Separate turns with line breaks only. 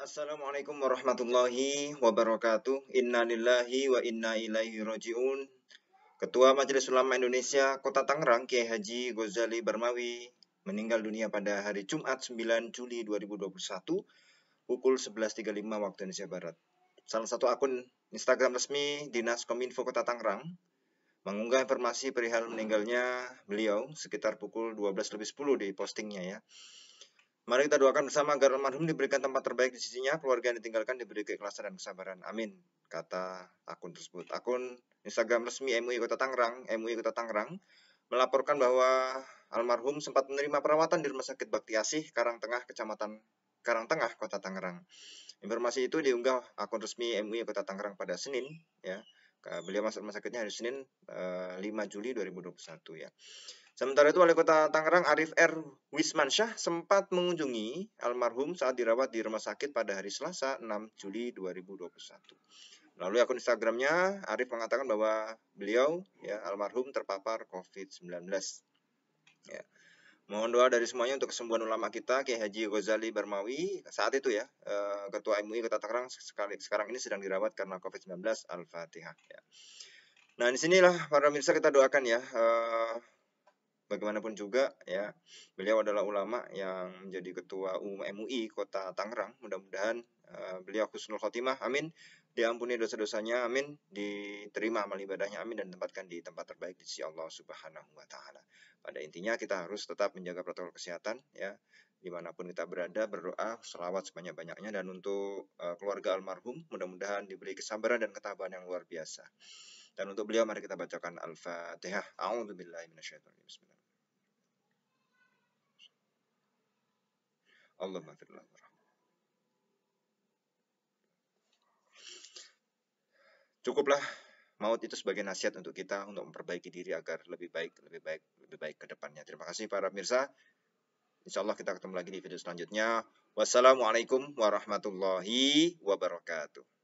Assalamualaikum warahmatullahi wabarakatuh. Inna lillahi wa inna ilaihi rojiun. Ketua Majelis Ulama Indonesia Kota Tangerang Kiai Haji Ghazali Barmawi meninggal dunia pada hari Jumat 9 Juli 2021 pukul 11.35 waktu Indonesia Barat. Salah satu akun Instagram resmi Dinas Kominfo Kota Tangerang mengunggah informasi perihal meninggalnya beliau sekitar pukul 12.10 di postingnya ya. Mari kita doakan bersama agar almarhum diberikan tempat terbaik di sisinya, keluarga yang ditinggalkan diberi keikhlasan dan kesabaran. Amin. Kata akun tersebut. Akun Instagram resmi MUI Kota Tangerang, MUI Kota Tangerang, melaporkan bahwa almarhum sempat menerima perawatan di Rumah Sakit Bakti Asih, Karangtengah, Kecamatan Karangtengah, Kota Tangerang. Informasi itu diunggah akun resmi MUI Kota Tangerang pada Senin, ya. Beliau masuk rumah sakitnya hari Senin 5 eh, Juli 2021 ya. Sementara itu, Wali Kota Tangerang Arif R. Wismansyah sempat mengunjungi almarhum saat dirawat di rumah sakit pada hari Selasa 6 Juli 2021. Melalui akun Instagramnya, Arif mengatakan bahwa beliau, ya, almarhum terpapar COVID-19. Ya. Mohon doa dari semuanya untuk kesembuhan ulama kita, Kiai Haji Ghazali Barmawi. Saat itu ya, eh, Ketua MUI Kota Tangerang sekarang ini sedang dirawat karena COVID-19. Al-Fatihah. Ya. Nah, disinilah para pemirsa kita doakan ya, eh, bagaimanapun juga ya beliau adalah ulama yang menjadi ketua umum MUI Kota Tangerang. Mudah-mudahan uh, beliau khusnul khotimah. Amin. Diampuni dosa-dosanya. Amin. Diterima amal ibadahnya. Amin dan tempatkan di tempat terbaik di sisi Allah Subhanahu wa taala. Pada intinya kita harus tetap menjaga protokol kesehatan ya. Dimanapun kita berada, berdoa, selawat sebanyak-banyaknya. Dan untuk uh, keluarga almarhum, mudah-mudahan diberi kesabaran dan ketabahan yang luar biasa. Dan untuk beliau mari kita bacakan Al-Fatihah. A'udzubillahi minasyaitonir Allah magfirlah Cukuplah maut itu sebagai nasihat untuk kita untuk memperbaiki diri agar lebih baik, lebih baik, lebih baik ke depannya. Terima kasih para pemirsa. Insya Allah kita ketemu lagi di video selanjutnya. Wassalamualaikum warahmatullahi wabarakatuh.